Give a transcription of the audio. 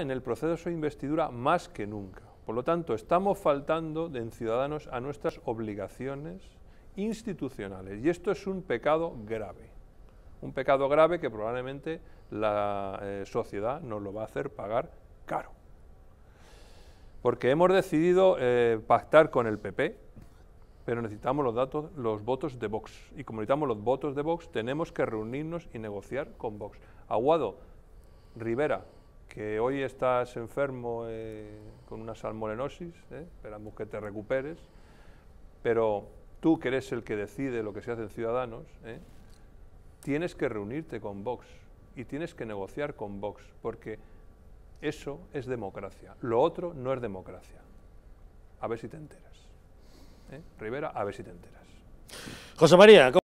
en el proceso de investidura más que nunca. Por lo tanto, estamos faltando en ciudadanos a nuestras obligaciones institucionales y esto es un pecado grave. Un pecado grave que probablemente la eh, sociedad nos lo va a hacer pagar caro. Porque hemos decidido eh, pactar con el PP, pero necesitamos los, datos, los votos de Vox. Y como necesitamos los votos de Vox, tenemos que reunirnos y negociar con Vox. Aguado, Rivera, que hoy estás enfermo eh, con una salmonenosis, eh, esperamos que te recuperes, pero tú que eres el que decide lo que se hace en Ciudadanos, eh, tienes que reunirte con Vox y tienes que negociar con Vox, porque eso es democracia, lo otro no es democracia. A ver si te enteras. Rivera, a ver si te enteras. José María,